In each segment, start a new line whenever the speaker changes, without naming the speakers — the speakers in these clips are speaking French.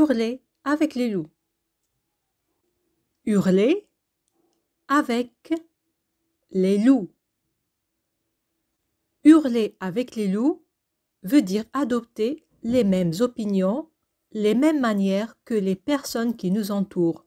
hurler avec les loups. Hurler avec les loups. Hurler avec les loups veut dire adopter les mêmes opinions, les mêmes manières que les personnes qui nous entourent.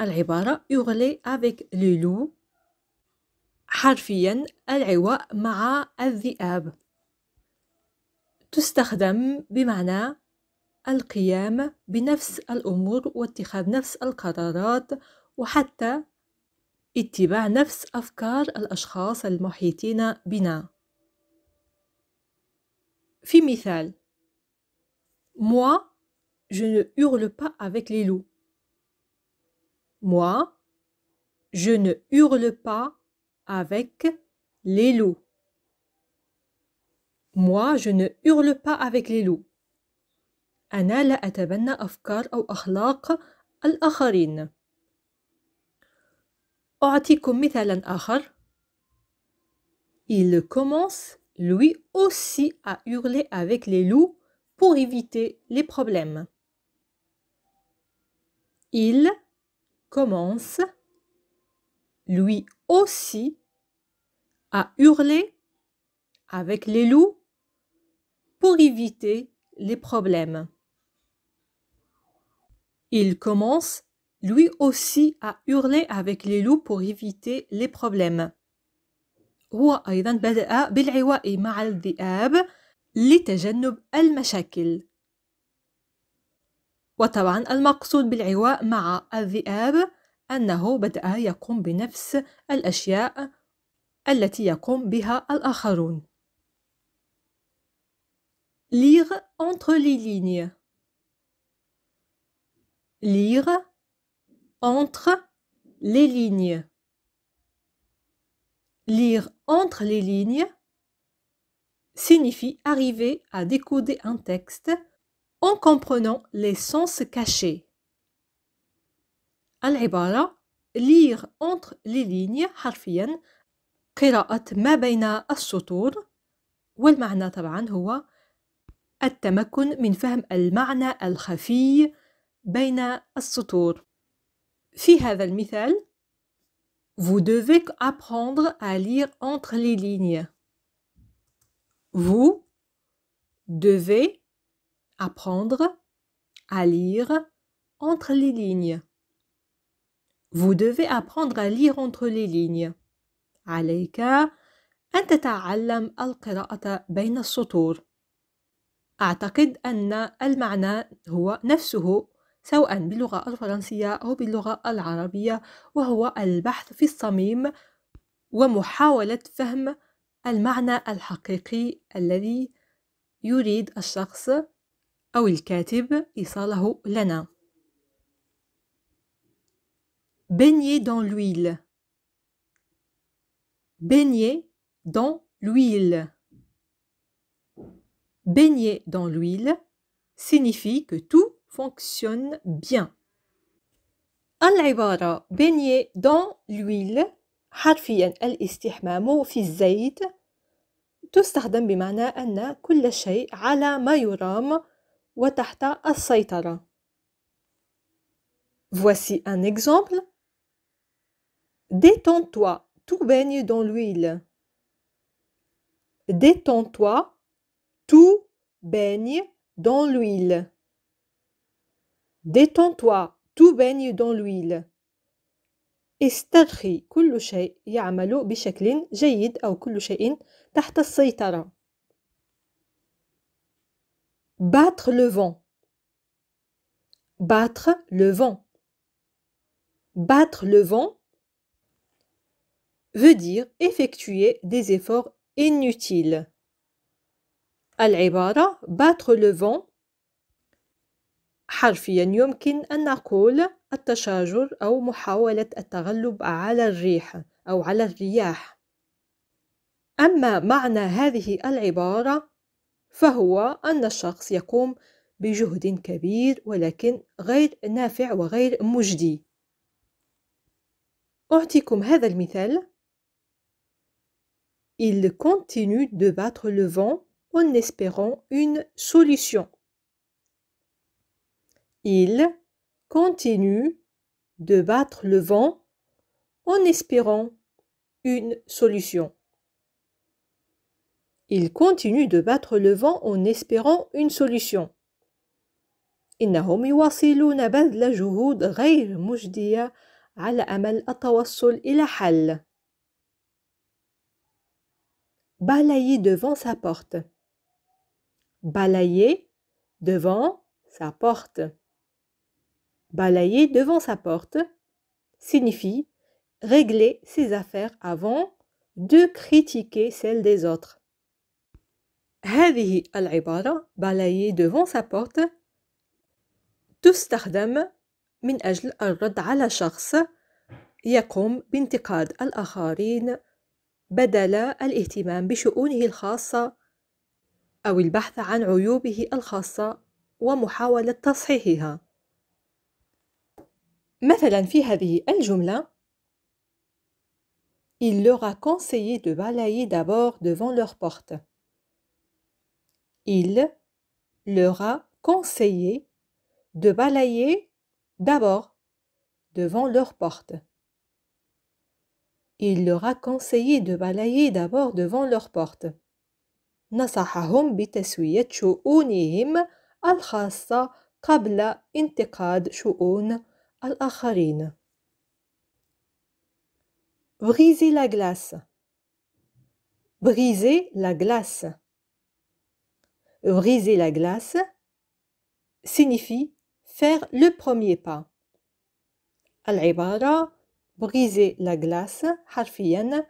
العبارة hurler avec les loups حرفيا العواء مع الذئاب تستخدم بمعنى القيام بنفس الأمور واتخاذ نفس القرارات وحتى اتباع نفس أفكار الأشخاص المحيطين بنا. في مثال Moi, je ne hurle pas avec les loups. Moi, je ne hurle pas avec les loups. Moi, je ne hurle pas avec les loups. Il commence lui aussi à hurler avec les loups pour éviter les problèmes. Il commence lui aussi à hurler avec les loups pour éviter les problèmes. Il commence lui aussi à hurler avec les loups pour éviter les problèmes. هو أيضا بدأ بالعواء مع الذئاب لتجنب المشاكل وطبعا المقصود بالعواء مع الذئاب أنه بدأ يقوم بنفس الأشياء التي يقوم بها الآخرون lire entre les lignes lire entre les lignes. Lire entre les lignes signifie arriver à décoder un texte en comprenant les sens cachés. العبارة lire entre les lignes حرفيا قراءة ما بين السطور والمعنى طبعا هو التمكن من فهم المعنى الخفي بين السطور. في هذا المثال Vous devez apprendre à lire entre les lignes. Vous devez apprendre à lire entre les lignes. Vous devez apprendre à lire entre les lignes. عليك أن تتعلم القراءة بين السطور. أعتقد أن المعنى هو نفسه سواء باللغة الفرنسية أو باللغة العربية وهو البحث في الصميم ومحاولة فهم المعنى الحقيقي الذي يريد الشخص أو الكاتب إيصاله لنا baigner dans l'huile baigner dans l'huile baigner dans l'huile signifie que tout fonctionne bien. العبارة baigner dans l'huile حرفيا الاستحمام في الزيت تستخدم بمعنى أن كل شيء على ما يرام وتحت السيطرة. Voici un exemple. Détends-toi, tout baigne dans l'huile. Détends-toi, tout baigne dans l'huile. Détends-toi, tout baigne dans l'huile. استرخي كل شيء يعمل بشكل جيد أو كل شيء تحت السيطرة. Battre le vent. Battre le vent. Battre le vent veut dire effectuer des efforts inutiles. À battre le vent حرفيا يمكن أن نقول التشاجر أو محاولة التغلب على الريح أو على الرياح أما معنى هذه العبارة فهو أن الشخص يقوم بجهد كبير ولكن غير نافع وغير مجدي أعطيكم هذا المثال Il continue de battre le vent en espérant une solution. Il continue de battre le vent en espérant une solution. Il continue de battre le vent en espérant une solution. إنهم Balayer devant sa porte. Balayer devant sa porte. balayer devant sa porte signifie régler ses affaires avant de critiquer celles des autres. هذه العبارة balayer devant sa porte تستخدم من أجل الرد على شخص يقوم بانتقاد الآخرين بدل الاهتمام بشؤونه الخاصة أو البحث عن عيوبه الخاصة ومحاولة تصحيحها مثلا في هذه Il leur a conseillé de balayer d'abord devant leur porte. Il leur a conseillé de balayer d'abord devant leur porte. Il leur a conseillé de balayer d'abord devant leur porte. نصحهم بتسوية شؤونهم الخاصة قبل انتقاد شؤون الآخرين briser la glace briser la glace briser la glace signifie faire le premier pas العبارة briser la glace حرفيا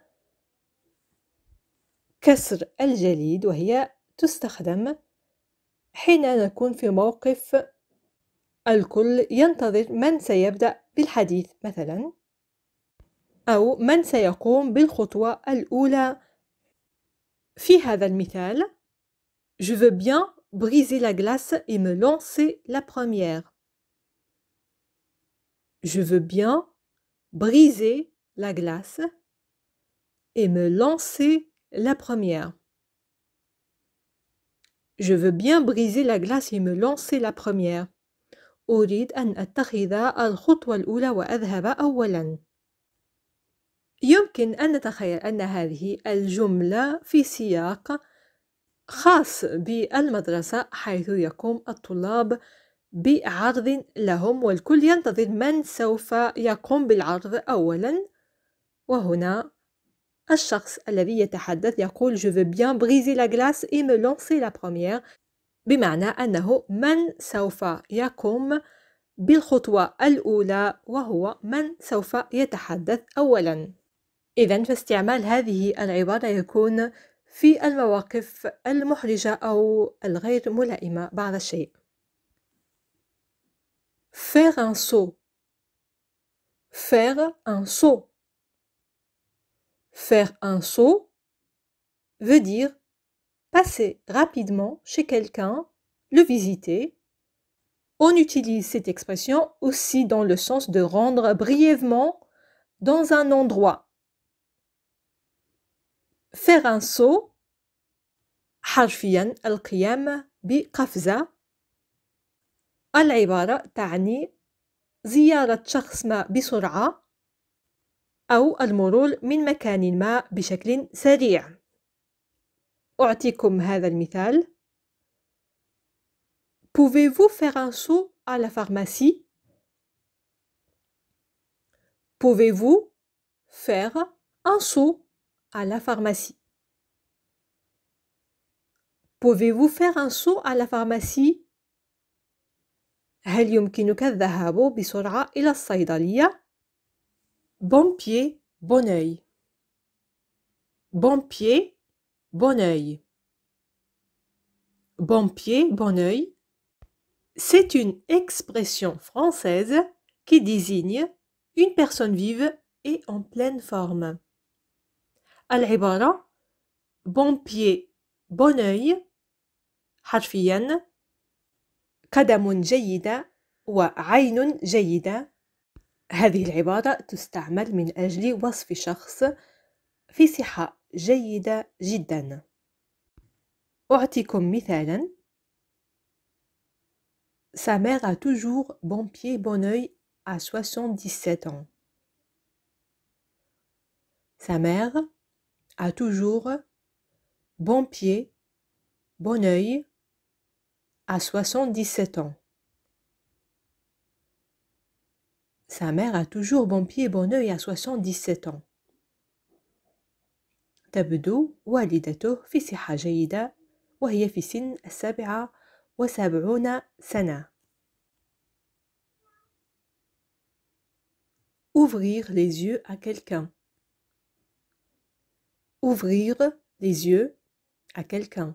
كسر الجليد وهي تستخدم حين نكون في موقف الكل ينتظر من سيبدأ بالحديث مثلا أو من سيقوم بالخطوة الأولى في هذا المثال Je veux bien briser la glace et me lancer la première. Je veux bien briser la glace et me lancer la première. Je veux bien briser la glace et me lancer la première. أريد أن أتخذ الخطوة الأولى وأذهب أولاً. يمكن أن نتخيل أن هذه الجملة في سياق خاص بالمدرسة حيث يقوم الطلاب بعرض لهم والكل ينتظر من سوف يقوم بالعرض أولا وهنا الشخص الذي يتحدث يقول je veux bien briser la glace et me lancer la première بمعنى أنه من سوف يقوم بالخطوة الأولى وهو من سوف يتحدث أولا إذا فاستعمال هذه العبارة يكون في المواقف المحرجة أو الغير ملائمة بعض الشيء faire un saut faire un saut faire un saut veut dire passer rapidement chez quelqu'un, le visiter. On utilise cette expression aussi dans le sens de rendre brièvement dans un endroit. Faire un saut, حرفيا القيام بقفزة العبارة تعني زيارة شخص ما بسرعة أو المرور من مكان ما بشكل سريع أعطيكم هذا Pouvez-vous faire un saut à la pharmacie Pouvez-vous faire un saut à la pharmacie Pouvez-vous faire un saut à la pharmacie هل يمكنك الذهاب بسرعة Bon pied, bon œil. Bon pied, bon œil. Bon pied, bon œil. C'est une expression française qui désigne une personne vive et en pleine forme. ibara bon pied, bon œil حرفيا قدم jayida وعين جيدة هذه العبارة تستعمل من أجل وصف شخص في صحة جيدة جدا Sa mère a toujours bon pied, bon œil à 77 ans. Sa mère a toujours bon pied, bon œil à 77 ans. Sa mère a toujours bon pied, bon œil à 77 ans. Ouvrir les yeux à quelqu'un. Ouvrir les yeux à quelqu'un.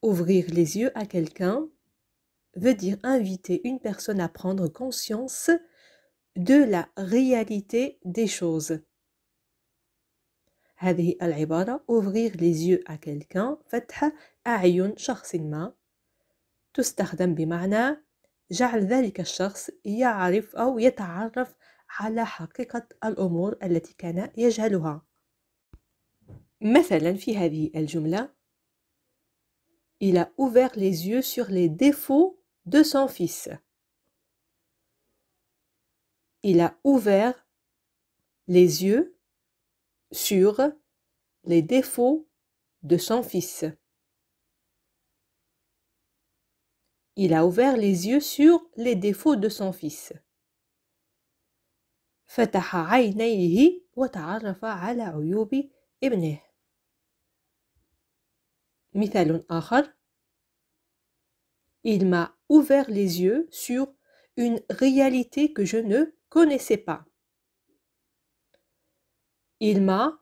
Ouvrir les yeux à quelqu'un veut dire inviter une personne à prendre conscience de la réalité des choses. هذه العبارة ouvrir les yeux فتح أعين شخص ما تستخدم بمعنى جعل ذلك الشخص يعرف أو يتعرف على حقيقة الأمور التي كان يجهلها مثلا في هذه الجملة Il a ouvert les yeux sur les défauts de son fils. Il a ouvert les yeux sur les défauts de son fils. Il a ouvert les yeux sur les défauts de son fils. Il m'a ouvert les yeux sur une réalité que je ne connaissais pas. Il m'a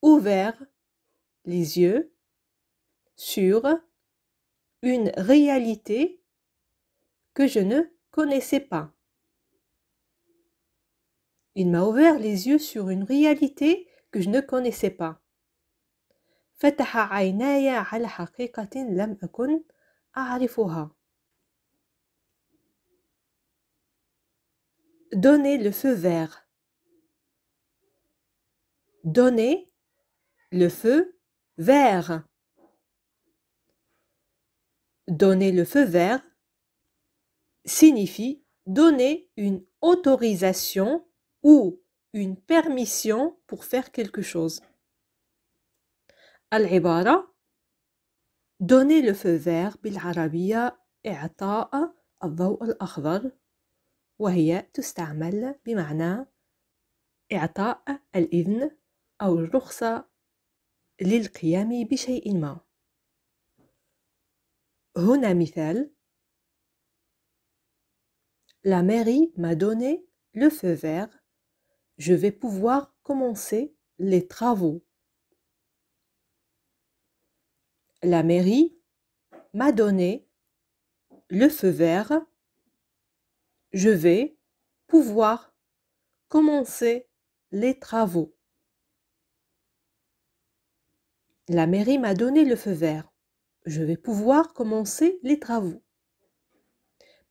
ouvert les yeux sur une réalité que je ne connaissais pas. Il m'a ouvert les yeux sur une réalité que je ne connaissais pas. Donnez le feu vert donner le feu vert. Donner le feu vert signifie donner une autorisation ou une permission pour faire quelque chose. al donner le feu vert بالعربية إعطاء الضوء الأخضر وهي تستعمل بمعنى إعطاء الإذن la mairie m'a donné le feu vert. Je vais pouvoir commencer les travaux. La mairie m'a donné le feu vert. Je vais pouvoir commencer les travaux. La mairie m'a donné le feu vert. Je vais pouvoir commencer les travaux.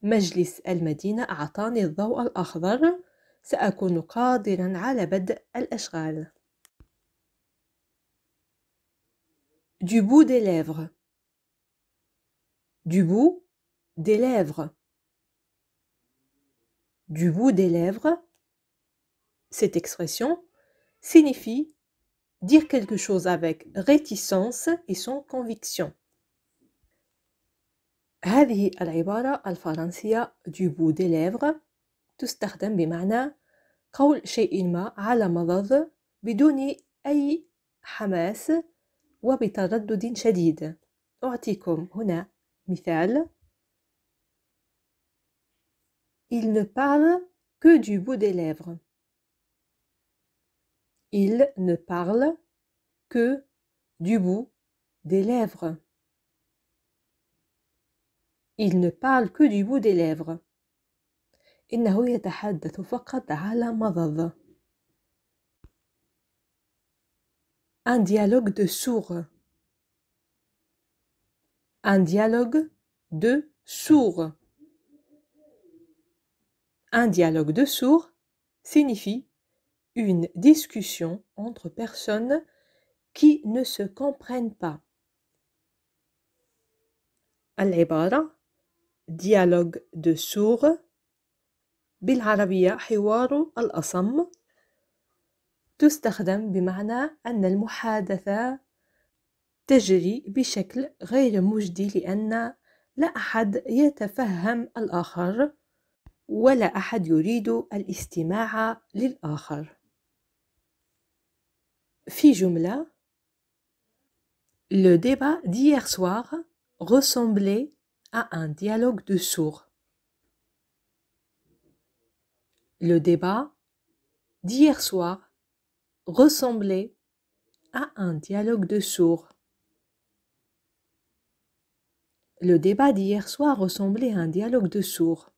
مجلس الضوء على بدء Du bout des lèvres. Du bout des lèvres. Du bout des lèvres. Cette expression signifie dire quelque chose avec réticence et sans conviction. هذه العبارة الفرنسية du bout des lèvres تستخدم بمعنى قول شيء ما على مضض بدون أي حماس وبتردد شديد أعطيكم هنا مثال Il ne parle que du bout des lèvres il ne parle que du bout des lèvres. Il ne parle que du bout des lèvres. Un dialogue de sourd. Un dialogue de sourds. Un dialogue de sourds signifie une discussion entre personnes qui ne se comprennent pas. العبارة dialogue de sourds بالعربية حوار الأصم تستخدم بمعنى أن المحادثة تجري بشكل غير مجدي لأن لا أحد يتفهم الآخر ولا أحد يريد الاستماع للآخر Fijumla Le débat d'hier soir ressemblait à un dialogue de sourds. Le débat d'hier soir ressemblait à un dialogue de sourds. Le débat d'hier soir ressemblait à un dialogue de sourds.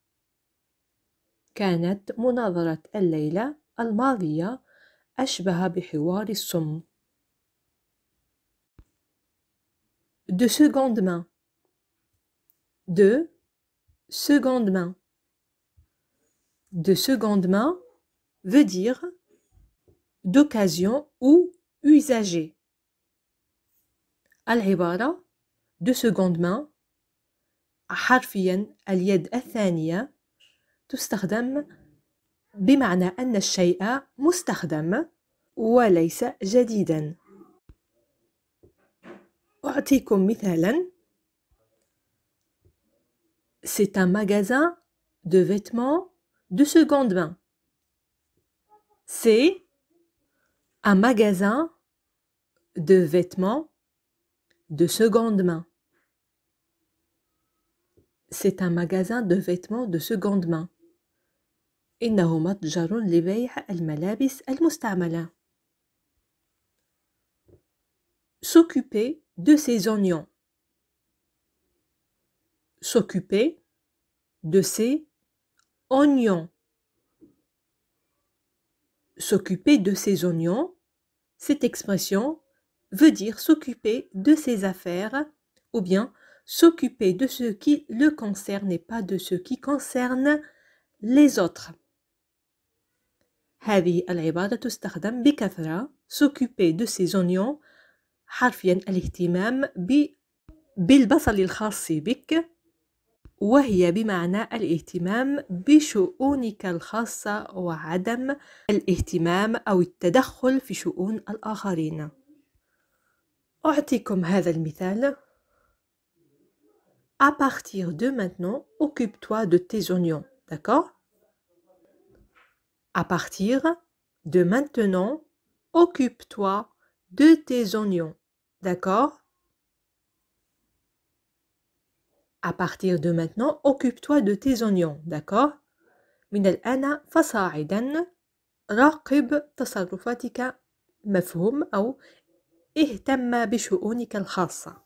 كانت مناظرة الليلة الماضية de seconde main de seconde main de seconde main veut dire d'occasion ou usagé العبارة de seconde main حرفيا اليد الثانية تستخدم بمعنى أن الشيء مستخدم وليس جديدا أعطيكم مثالا C'est un magasin de vêtements de seconde main. C'est un magasin de vêtements de seconde main. C'est un magasin de vêtements de seconde main. S'occuper de ses oignons. S'occuper de ses oignons. S'occuper de ses oignons, cette expression veut dire s'occuper de ses affaires ou bien s'occuper de ce qui le concerne et pas de ce qui concerne les autres. هذه العبارة تستخدم بكثرة s'occuper de ses oignons حرفيا الاهتمام ب... بالبصل الخاص بك وهي بمعنى الاهتمام بشؤونك الخاصة وعدم الاهتمام أو التدخل في شؤون الآخرين أعطيكم هذا المثال À partir de maintenant, occupe-toi de tes oignons, d'accord À partir de maintenant, occupe-toi de tes oignons. D'accord À partir de maintenant, occupe-toi de tes oignons. D'accord من الآن فصاعدا راقب تصرفاتك مفهوم أو اهتم بشؤونك الخاصة